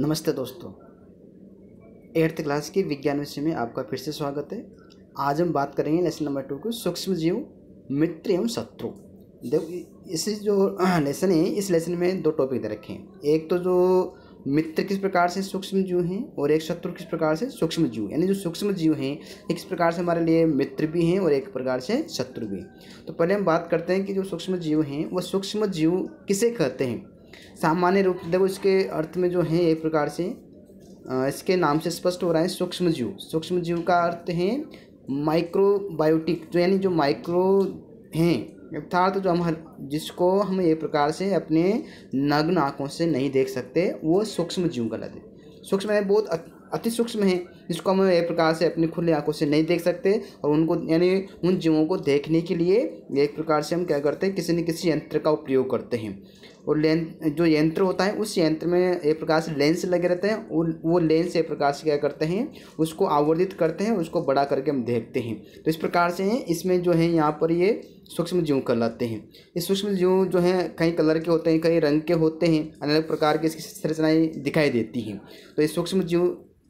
नमस्ते दोस्तों eighth class के विज्ञान विषय में आपका फिर से स्वागत है आज हम बात करेंगे लेसन नंबर टू को सूक्ष्म जीव मित्र एवं शत्रु देखो इस जो लेसन है इस लेसन में दो टॉपिक दे रखे हैं एक तो जो मित्र किस प्रकार से सूक्ष्म जीव हैं और एक शत्रु किस प्रकार से सूक्ष्म जीव यानी जो सूक्ष्म जीव हैं किस प्रकार से हमारे लिए मित्र भी हैं और एक प्रकार से शत्रु भी तो पहले हम बात करते हैं कि जो सूक्ष्म जीव हैं वह सूक्ष्म जीव किसे कहते हैं सामान्य रूप देखो इसके अर्थ में जो है एक प्रकार से इसके नाम से स्पष्ट हो रहा है सूक्ष्म जीव सूक्ष्म जीव का अर्थ है माइक्रोबायोटिक जो तो यानी जो माइक्रो हैं अर्थात जो हम हर जिसको हम एक प्रकार से अपने नग्न आँखों से नहीं देख सकते वो सूक्ष्म जीव गलत है सूक्ष्म है बहुत अति सूक्ष्म है जिसको हम एक प्रकार से अपनी खुली आँखों से नहीं देख सकते और उनको यानी उन जीवों को देखने के लिए एक प्रकार से हम क्या करते हैं किसी न किसी यंत्र का उपयोग करते हैं और लें जो यंत्र होता है उस यंत्र में एक प्रकार से लेंस लगे रहते हैं और वो लेंस एक प्रकार से क्या करते हैं उसको आवर्धित करते हैं उसको बड़ा करके हम देखते हैं तो इस प्रकार से इसमें जो है यहाँ पर ये सूक्ष्म जीव कहलाते हैं ये सूक्ष्म जीव जो हैं कई कलर के होते हैं कई रंग के होते हैं अलग प्रकार की इसकी संरचनाएँ दिखाई देती हैं तो ये सूक्ष्म जीव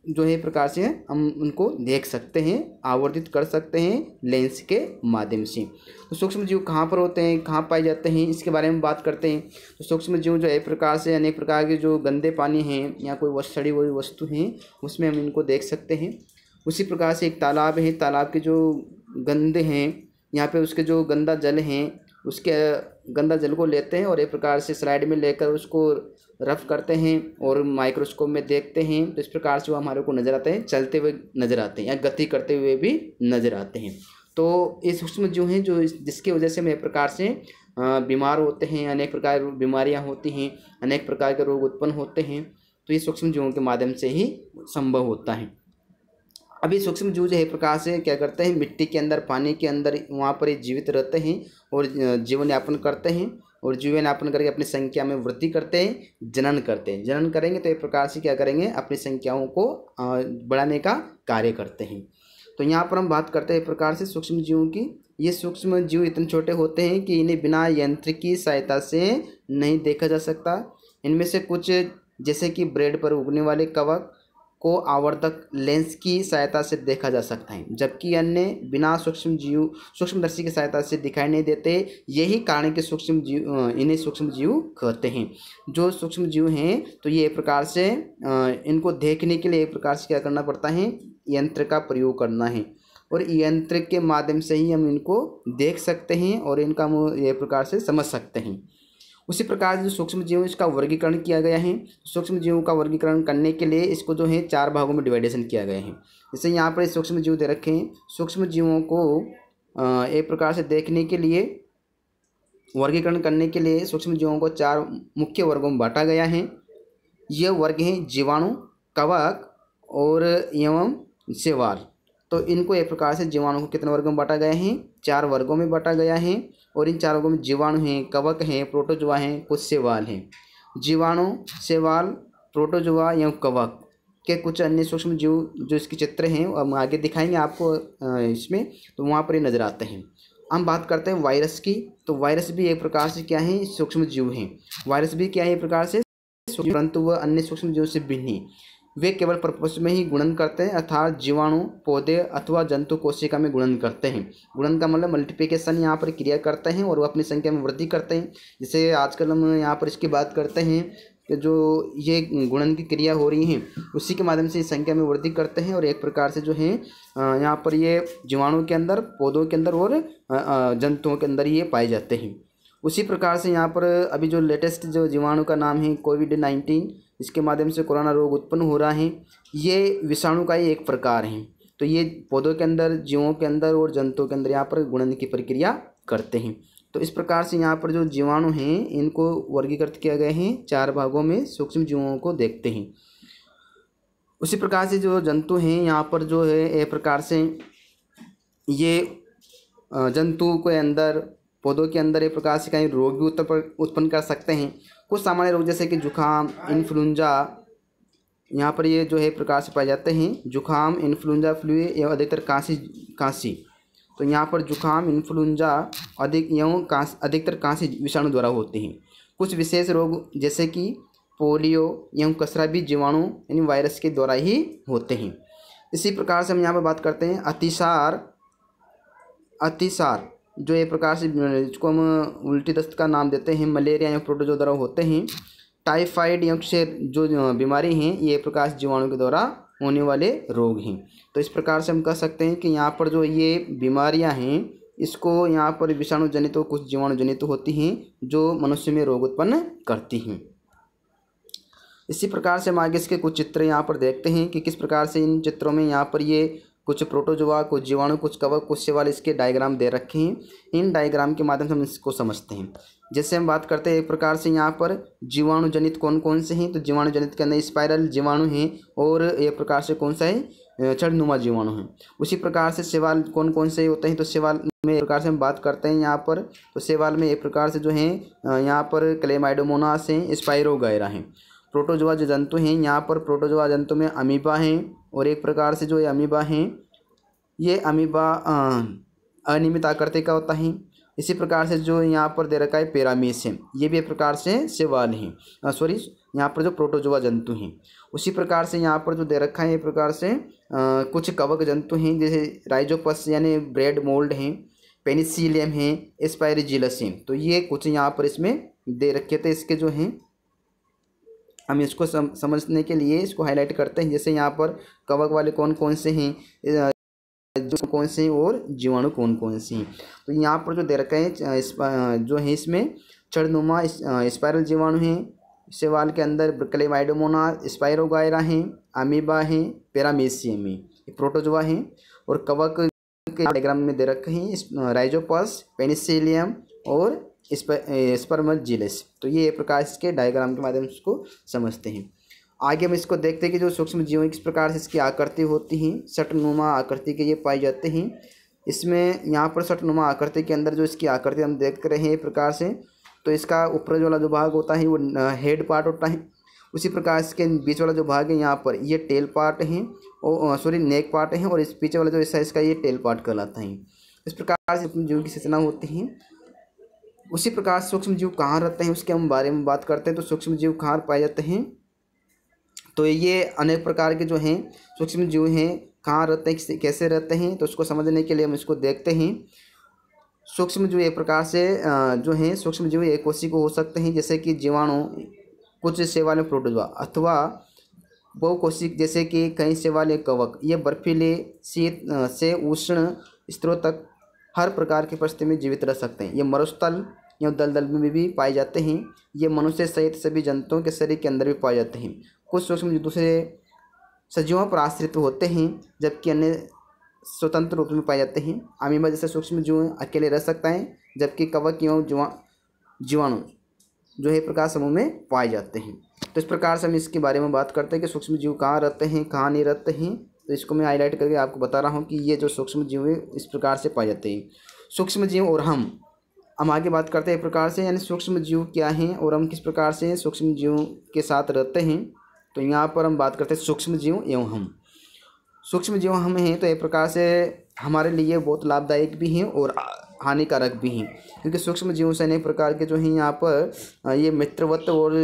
जो है प्रकार से हम उनको देख सकते हैं आवर्धित कर सकते हैं लेंस के माध्यम से तो सूक्ष्म जीव कहाँ पर होते हैं कहाँ पाए जाते हैं इसके बारे में बात करते हैं तो सूक्ष्म जीव जो है प्रकार से अनेक प्रकार के जो गंदे पानी हैं या कोई सड़ी हुई वस्तु हैं उसमें हम इनको देख सकते हैं उसी प्रकार से एक तालाब है तालाब के जो गंदे हैं यहाँ पर उसके जो गंदा जल हैं उसके गंदा जल को लेते हैं और एक प्रकार से स्लाइड में लेकर उसको रफ़ करते हैं और माइक्रोस्कोप में देखते हैं तो इस प्रकार से वो हमारे को नज़र आते हैं चलते हुए नज़र आते हैं या गति करते हुए भी नज़र आते हैं तो ये सूक्ष्म जो हैं जो जिसकी वजह से हम एक प्रकार से बीमार होते हैं अनेक प्रकार बीमारियां होती हैं अनेक प्रकार के रोग उत्पन्न होते हैं तो ये सूक्ष्म जीवों के माध्यम से ही संभव होता है अभी सूक्ष्म जीव जो है प्रकार से क्या करते हैं मिट्टी के अंदर पानी के अंदर वहाँ पर ये जीवित रहते हैं और जीवन यापन करते हैं और जीवन यापन करके अपनी संख्या में वृद्धि करते हैं जनन करते हैं जनन करेंगे तो एक प्रकार से क्या करेंगे अपनी संख्याओं को बढ़ाने का कार्य करते हैं तो यहाँ पर हम बात करते हैं एक प्रकार से सूक्ष्म जीवों की ये सूक्ष्म जीव इतने छोटे होते हैं कि इन्हें बिना यंत्र की सहायता से नहीं देखा जा सकता इनमें से कुछ जैसे कि ब्रेड पर उगने वाले कवक को आवर्तक लेंस की सहायता से देखा जा सकता है जबकि अन्य बिना सूक्ष्म जीव सूक्ष्मदर्शी की सहायता से दिखाई नहीं देते यही कारण के सूक्ष्म जीव इन्हें सूक्ष्म जीव कहते हैं जो सूक्ष्म जीव हैं तो ये एक प्रकार से इनको देखने के लिए एक प्रकार से क्या करना पड़ता है यंत्र का प्रयोग करना है और यंत्र के माध्यम से ही हम इनको देख सकते हैं और इनका हम एक प्रकार से समझ सकते हैं उसी प्रकार जो सूक्ष्म जीव इसका वर्गीकरण किया गया है सूक्ष्म जीवों का वर्गीकरण करने के लिए इसको जो है चार भागों में डिवाइडेशन किया गया है जैसे यहाँ पर सूक्ष्म जीव दे रखे हैं सूक्ष्म जीवों को एक प्रकार से देखने के लिए वर्गीकरण करने के लिए सूक्ष्म जीवों को चार मुख्य वर्गों में बांटा गया है यह वर्ग हैं जीवाणु कवक और एवं सेवार तो इनको एक प्रकार से जीवाणु को कितने वर्गों में बांटा गया है चार वर्गों में बांटा गया है और इन चार वर्गों में जीवाणु हैं कवक हैं प्रोटोजुआ हैं कुछ सेवाल हैं जीवाणु सेवाल प्रोटोजुआ या कवक के कुछ अन्य सूक्ष्म जीव जो इसके चित्र हैं हम आगे दिखाएंगे आपको इसमें तो वहाँ पर ये नज़र आते हैं हम बात करते हैं वायरस की तो वायरस भी एक प्रकार से क्या है सूक्ष्म जीव हैं वायरस भी क्या है एक प्रकार से परंतु वह अन्य सूक्ष्म जीव से भिन्न है वे केवल प्रपोष में ही गुणन करते हैं अर्थात जीवाणु पौधे अथवा जंतु कोशिका में गुणन करते हैं गुणन का मतलब मल्टीप्लिकेशन यहाँ पर क्रिया करते हैं और वो अपनी संख्या में वृद्धि करते हैं जैसे आजकल हम यहाँ पर इसकी बात करते हैं कि जो ये गुणन की क्रिया हो रही है उसी के माध्यम से संख्या में वृद्धि करते हैं और एक प्रकार से जो है यहाँ पर ये जीवाणु के अंदर पौधों के अंदर और जंतुओं के अंदर ये पाए जाते हैं उसी प्रकार से यहाँ पर अभी जो लेटेस्ट जो जीवाणु का नाम है कोविड नाइन्टीन इसके माध्यम से कोरोना रोग उत्पन्न हो रहा है ये विषाणु का ही एक प्रकार है तो ये पौधों के अंदर जीवों के अंदर और जंतुओं के अंदर यहाँ पर गुणन की प्रक्रिया करते हैं तो इस प्रकार से यहाँ पर जो जीवाणु हैं इनको वर्गीकृत किया गया है चार भागों में सूक्ष्म जीवों को देखते हैं उसी प्रकार से जो जंतु हैं यहाँ पर जो है एक प्रकार से ये जंतु के अंदर पौधों के अंदर एक प्रकार से कई रोग भी उत्पन्न कर सकते हैं कुछ सामान्य रोग जैसे कि जुखाम इन्फ्लुंजा यहाँ पर ये जो है प्रकार से पाए जाते हैं जुखाम इन्फ्लुंजा फ्लू एवं अधिकतर कांसी कांसी तो यहाँ पर जुखाम इन्फ्लुंजा अधिक एवं कांस अधिकतर कांसी विषाणु द्वारा होते हैं कुछ विशेष रोग जैसे कि पोलियो एवं कसरा भी जीवाणु यानी वायरस के द्वारा ही होते हैं इसी प्रकार से हम यहाँ पर बात करते हैं अतिसार अतिसार जो एक प्रकार से जिसको हम उल्टी दस्त का नाम देते हैं मलेरिया या प्रोटोजो द्वारा होते हैं टाइफाइड या क्षेत्र जो बीमारी हैं ये एक प्रकार से जीवाणु के द्वारा होने वाले रोग हैं तो इस प्रकार से हम कह सकते हैं कि यहाँ पर जो ये बीमारियाँ हैं इसको यहाँ पर विषाणु जनित और कुछ जीवाणु जनित होती हैं जो मनुष्य में रोग उत्पन्न करती हैं इसी प्रकार से हम आगे इसके कुछ चित्र यहाँ पर देखते हैं कि किस प्रकार से इन चित्रों में यहाँ पर ये कुछ प्रोटोजोआ कुछ जीवाणु कुछ कवक कुछ सेवाल इसके डायग्राम दे रखे हैं इन डायग्राम के माध्यम से हम इसको समझते हैं जैसे हम बात करते हैं एक प्रकार से यहाँ पर जीवाणु जनित कौन कौन से हैं तो जीवाणु जनित के अंदर स्पायरल जीवाणु हैं और एक प्रकार से कौन सा है चढ़नुमा जीवाणु है उसी प्रकार से सेवाल कौन कौन से होते हैं तो सेवाल में एक प्रकार से हम बात करते हैं यहाँ पर तो सेवाल में एक प्रकार से जो है यहाँ पर क्लेमाइडोमोनास हैं स्पायरोगायरा हैं प्रोटोजोआ जो जंतु हैं यहाँ पर प्रोटोजोआ जंतु में अमीबा हैं और एक प्रकार से जो ये अमीबा हैं ये अमीबा अनियमित आकृति का होता है इसी प्रकार से जो यहाँ पर दे रखा है पेरामीस है ये भी एक प्रकार से सेवाल है सॉरी यहाँ पर जो प्रोटोजोआ जंतु हैं उसी प्रकार से यहाँ पर जो दे रखा है एक प्रकार से आ, कुछ कवक जंतु हैं जैसे राइजोपस यानी ब्रेड मोल्ड हैं पेनिसिलियम हैं स्पायरजिलस हैं तो ये कुछ यहाँ पर इसमें दे रखे थे इसके जो हैं हम इसको सम, समझने के लिए इसको हाईलाइट करते हैं जैसे यहाँ पर कवक वाले कौन कौन से हैं जो कौन से हैं और जीवाणु कौन कौन से हैं तो यहाँ पर जो दे रखा है जो है इसमें चढ़नुमा स्पायरल जीवाणु हैं सेवाल के अंदर क्लेवाइडोमोना स्पायरोगायरा हैं अमीबा हैं पेरामेसियम है प्रोटोजोआ हैं और कवक के डायग्राम में दे रखे हैं राइजोपस पेनिसिलियम और स्पर्मल जिलेस तो ये प्रकार इसके डायग्राम के माध्यम से इसको समझते हैं आगे हम इसको देखते हैं कि जो सूक्ष्म जीवों किस प्रकार से इसकी आकृति होती हैं सटनुमा आकृति के ये पाए जाते हैं इसमें यहाँ पर सटनुमा आकृति के अंदर जो इसकी आकृति हम देख रहे हैं प्रकार से तो इसका ऊपर वाला जो भाग होता है वो हेड पार्ट होता है उसी प्रकार इसके बीच वाला जो भाग है यहाँ पर ये टेल पार्ट है और सॉरी नेक पार्ट है और इस पीछे वाला जो हिस्सा इसका ये टेल पार्ट कहलाता है इस प्रकार से जीवों की सूचना होती है उसी प्रकार सूक्ष्म जीव कहाँ रहते हैं उसके हम बारे में बात करते हैं तो सूक्ष्म जीव कहाँ पाए जाते हैं तो ये अनेक प्रकार के जो हैं सूक्ष्म जीव हैं कहाँ रहते हैं कैसे रहते हैं तो उसको समझने के लिए हम इसको देखते हैं सूक्ष्म जीव एक प्रकार से जो हैं सूक्ष्म जीव एक कोशी को हो सकते हैं जैसे कि जीवाणु कुछ सेवाले प्रोटोजवा अथवा बहुकोशिक जैसे कि कई सेवा कवक ये बर्फीले शीत से उष्ण स्त्रोत तक हर प्रकार की परिस्थिति में जीवित रह सकते हैं ये मरुस्थल एवं दलदल में भी पाए जाते हैं ये मनुष्य सहित सभी जंतुओं के शरीर के अंदर भी पाए जाते हैं कुछ सूक्ष्म दूसरे सजीवों पर आश्रित होते हैं जबकि अन्य स्वतंत्र रूप में पाए जाते हैं अमीबा जैसे सूक्ष्म जीव अकेले रह सकता है जबकि कवक एवं जीवा जीवाणु जो है प्रकार समूह में पाए जाते हैं तो इस प्रकार से हम इसके बारे में बात करते हैं कि सूक्ष्म जीव कहाँ रहते हैं कहाँ नहीं रहते हैं तो इसको मैं हाईलाइट करके आपको बता रहा हूँ कि ये जो सूक्ष्म जीव है इस प्रकार से पाए जाते हैं सूक्ष्म जीव और हम हम आगे बात करते हैं प्रकार से यानी सूक्ष्म जीव क्या हैं और हम किस प्रकार से सूक्ष्म जीव के साथ रहते हैं तो यहाँ पर हम बात करते हैं सूक्ष्म जीव एवं हम सूक्ष्म जीव हम हैं तो एक प्रकार से हमारे लिए बहुत लाभदायक भी हैं और हानिकारक भी हैं क्योंकि सूक्ष्म जीव से अनेक प्रकार के जो हैं यहाँ पर ये मित्रवत और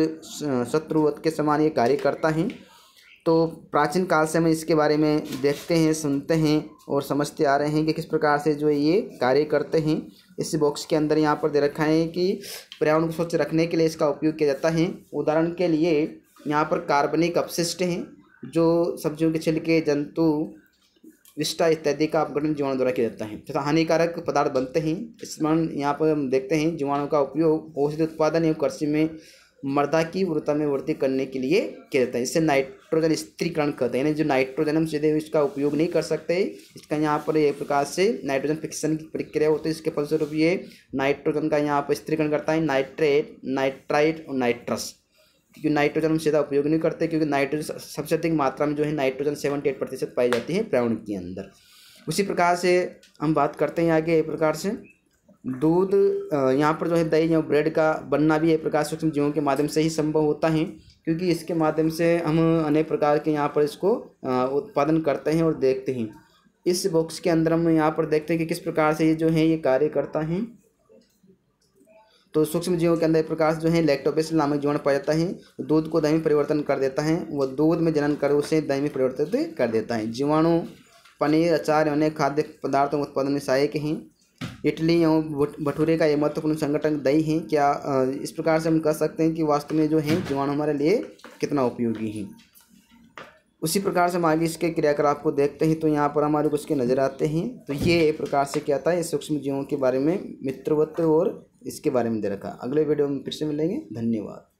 शत्रुवत के समान ये कार्य करता है तो प्राचीन काल से हम इसके बारे में देखते हैं सुनते हैं और समझते आ रहे हैं कि किस प्रकार से जो ये कार्य करते हैं इस बॉक्स के अंदर यहाँ पर दे रखा है कि पर्यावरण को स्वच्छ रखने के लिए इसका उपयोग किया जाता है उदाहरण के लिए यहाँ पर कार्बनिक अपशिष्ट हैं जो सब्जियों के छिलके जंतु विष्टा इत्यादि का अपघटन जीवाणु द्वारा किया जाता है तथा हानिकारक पदार्थ बनते हैं स्मरण यहाँ पर हम देखते हैं जीवाणु का उपयोग औषधि उत्पादन एवं कृषि में मृदा की उर्वरता में वृद्धि करने के लिए किया जाता है इसे नाइट्रोजन स्त्रीकरण कहते हैं यानी जो नाइट्रोजन हम सीधे इसका उपयोग नहीं कर सकते इसका यहाँ पर एक प्रकार से नाइट्रोजन फिक्सन की प्रक्रिया होती है इसके फलस्वरूप ये नाइट्रोजन का यहाँ पर स्त्रीकरण करता है नाइट्रेट नाइट्राइट और नाइट्रस क्योंकि नाइट्रोजन हम सीधा उपयोग नहीं करते क्योंकि नाइट्रोजन सबसे अधिक मात्रा में जो है नाइट्रोजन सेवेंटी एट प्रतिशत पाई जाती है पर्यावरण के अंदर उसी प्रकार से हम बात करते हैं आगे एक प्रकार से दूध यहाँ पर जो है दही या ब्रेड का बनना भी एक प्रकार सूक्ष्म जीवों के माध्यम से ही संभव होता है क्योंकि इसके माध्यम से हम अनेक प्रकार के यहाँ पर इसको उत्पादन करते हैं और देखते हैं इस बॉक्स के अंदर हम यहाँ पर देखते हैं कि किस प्रकार से ये जो है ये कार्य करता है तो सूक्ष्म जीवों के अंदर एक प्रकार से जो है लैक्टोबेसिल नामक जीवन पाया जाता है दूध को दही में परिवर्तन कर देता है वह दूध में जनन कर उसे दही में परिवर्तित कर देता है जीवाणु पनीर अचार अन्य खाद्य पदार्थों के उत्पादन में सहायक हैं इटली एवं भटूरे का ये महत्वपूर्ण संगठन दही है क्या इस प्रकार से हम कह सकते हैं कि वास्तव में जो है जीवाणु हमारे लिए कितना उपयोगी है उसी प्रकार से हम आगे इसके क्रियाकलाप को देखते हैं तो यहाँ पर हमारे कुछ के नज़र आते हैं तो ये एक प्रकार से क्या था ये सूक्ष्म जीवों के बारे में मित्रवत्व और इसके बारे में दे रखा अगले वीडियो में फिर से मिलेंगे धन्यवाद